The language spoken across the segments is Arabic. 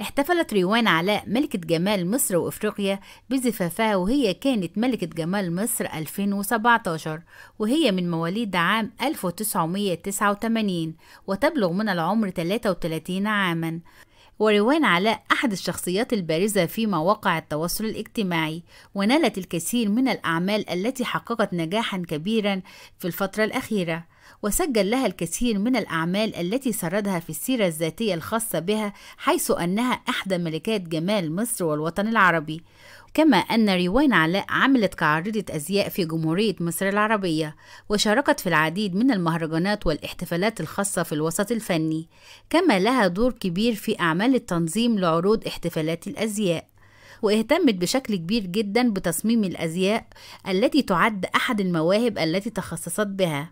احتفلت ريوان علاء ملكة جمال مصر وإفريقيا بزفافها وهي كانت ملكة جمال مصر 2017 وهي من مواليد عام 1989 وتبلغ من العمر 33 عاماً وروان علاء أحد الشخصيات البارزة في مواقع التواصل الاجتماعي ونالت الكثير من الأعمال التي حققت نجاحا كبيرا في الفترة الأخيرة وسجل لها الكثير من الأعمال التي سردها في السيرة الذاتية الخاصة بها حيث أنها إحدى ملكات جمال مصر والوطن العربي كما أن ريوان علاء عملت كعارضة أزياء في جمهورية مصر العربية وشاركت في العديد من المهرجانات والاحتفالات الخاصة في الوسط الفني كما لها دور كبير في أعمال التنظيم لعروض احتفالات الأزياء واهتمت بشكل كبير جدا بتصميم الازياء التي تعد احد المواهب التي تخصصت بها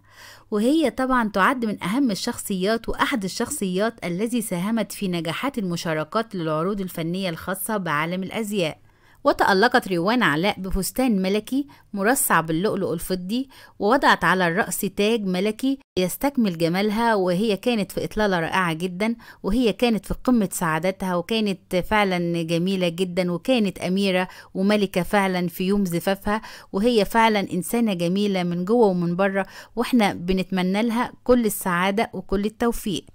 وهي طبعا تعد من اهم الشخصيات واحد الشخصيات الذي ساهمت في نجاحات المشاركات للعروض الفنيه الخاصه بعالم الازياء وتألقت ريوان علاء بفستان ملكي مرصع باللؤلؤ الفضي ووضعت على الرأس تاج ملكي يستكمل جمالها وهي كانت في إطلالة رائعة جدا وهي كانت في قمة سعادتها وكانت فعلا جميلة جدا وكانت أميرة وملكة فعلا في يوم زفافها وهي فعلا إنسانة جميلة من جوه ومن بره وإحنا بنتمنى لها كل السعادة وكل التوفيق